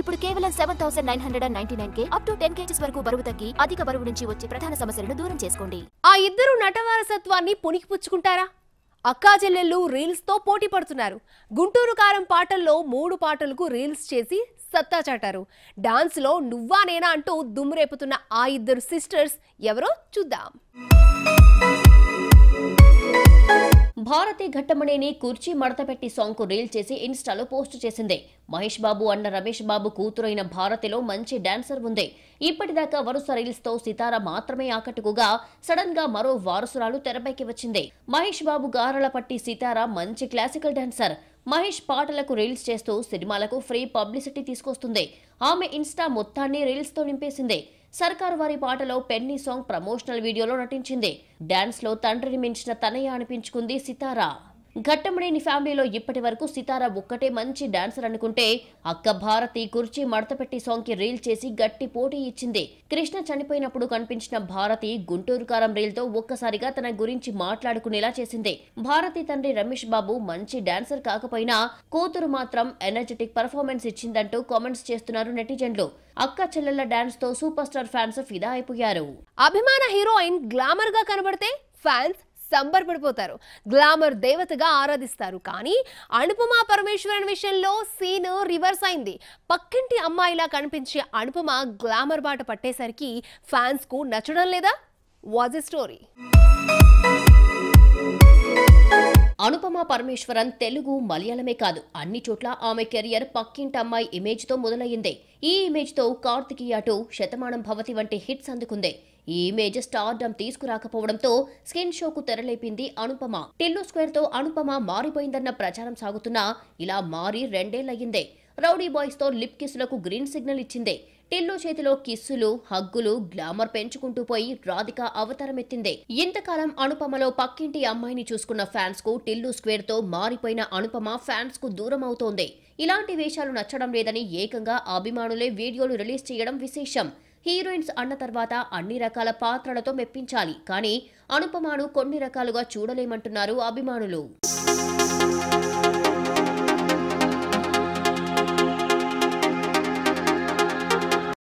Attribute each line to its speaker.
Speaker 1: ఇప్పుడు కేవలం seven thousand nine hundred and ninety nine కే అప్ టు టెన్ కేజీస్ వరకు బరువు తగ్గి అధిక బరువు నుంచి వచ్చే ప్రధాన సమస్యలను దూరం చేసుకోండి ఆ ఇద్దరు నటవారసత్వాన్ని పుణికిపుచ్చుకుంటారా అక్కా చెల్లెళ్ళు రీల్స్ తో పోటీ పడుతున్నారు గుంటూరు కారం పాటల్లో మూడు పాటలకు రీల్స్ చేసి సత్తా చాటారు డాన్స్లో నువ్వా నేనా అంటూ దుమ్మురేపుతున్న ఆ ఇద్దరు సిస్టర్స్ ఎవరో
Speaker 2: చూద్దాం భారతి ఘట్టమనేని కుర్చీ మడతపెట్టి సాంగ్కు రీల్ చేసి ఇన్స్టాలో పోస్ట్ చేసింది మహేష్ బాబు అన్న రమేష్ బాబు కూతురైన భారతిలో మంచి డాన్సర్ ఉంది ఇప్పటిదాకా వరుస రీల్స్తో సితార మాత్రమే ఆకట్టుకుగా సడన్ గా మరో వారసురాలు తెరపైకి వచ్చింది మహేష్ బాబు గారల పట్టి సితార మంచి క్లాసికల్ డాన్సర్ మహేష్ పాటలకు రీల్స్ చేస్తూ సినిమాలకు ఫ్రీ పబ్లిసిటీ తీసుకొస్తుంది ఆమె ఇన్స్టా మొత్తాన్ని రీల్స్తో నింపేసింది సర్కార్ వారి పాటలో పెన్నీ సాంగ్ ప్రమోషనల్ వీడియోలో నటించింది లో తండ్రిని మించిన తనయ్య అనిపించుకుంది సితారా ఘట్టమనేని ఫ్యామిలీలో ఇప్పటి వరకు సితారా ఒక్కటే మంచి డాన్సర్ అనుకుంటే అక్క భారతి కుర్చీ మడతపెట్టి కి రీల్ చేసి గట్టి పోటీ ఇచ్చింది కృష్ణ చనిపోయినప్పుడు కనిపించిన భారతి గుంటూరు కారం రీల్తో ఒక్కసారిగా తన గురించి మాట్లాడుకునేలా చేసింది భారతి తండ్రి రమేష్ బాబు మంచి డాన్సర్ కాకపోయినా కూతురు మాత్రం ఎనర్జెటిక్ పర్ఫార్మెన్స్ ఇచ్చిందంటూ కామెంట్స్ చేస్తున్నారు నెటిజన్లు అక్క చెల్లెళ్ల డాన్స్ తో సూపర్ స్టార్ ఫ్యాన్స్ ఫిదా అయిపోయారు అభిమాన
Speaker 1: హీరోయిన్ గ్లామర్ గా కనబడితే ఫ్యాన్స్ సంబరపడిపోతారు గ్లామర్ దేవతగా ఆరాధిస్తారు కానీ అనుపమ పరమేశ్వరన్ విషయంలో సీన్ రివర్స్ అయింది పక్కింటి అమ్మాయిలా కనిపించే అనుపమ గ్లామర్ బాట పట్టేసరికి ఫ్యాన్స్కు నచ్చడం లేదా
Speaker 2: was a story Anupama Parameswaran Telugu మలయాళమే కాదు అన్ని చోట్ల ఆమె కెరియర్ పక్కింటమ్మాయి ఇమేజ్తో మొదలయ్యింది ఈ ఇమేజ్తో కార్తికీ అటు శతమానం భవతి వంటి హిట్స్ అందుకుంది ఈ ఇమేజ్ స్టార్డమ్ తీసుకురాకపోవడంతో స్కిన్ షోకు తెరలేపింది అనుపమ స్క్వేర్ స్క్వేర్తో అనుపమ మారిపోయిందన్న ప్రచారం సాగుతున్నా ఇలా మారి రెండేళ్లయ్యిందే రౌడీ బాయ్స్తో లిప్ కిస్సులకు గ్రీన్ సిగ్నల్ ఇచ్చింది టిల్లు చేతిలో కిస్సులు హగ్గులు గ్లామర్ పెంచుకుంటూ పోయి రాధిక అవతారమెత్తింది ఇంతకాలం అనుపమలో పక్కింటి అమ్మాయిని చూసుకున్న ఫ్యాన్స్ కు టిల్లు స్క్వేర్ తో మారిపోయిన అనుపమ ఫ్యాన్స్ కు దూరం అవుతోంది ఇలాంటి వేషాలు నచ్చడం లేదని ఏకంగా అభిమానులే వీడియోలు రిలీజ్ చేయడం విశేషం హీరోయిన్స్ అన్న తర్వాత అన్ని రకాల పాత్రలతో మెప్పించాలి కానీ అనుపమాను కొన్ని రకాలుగా చూడలేమంటున్నారు అభిమానులు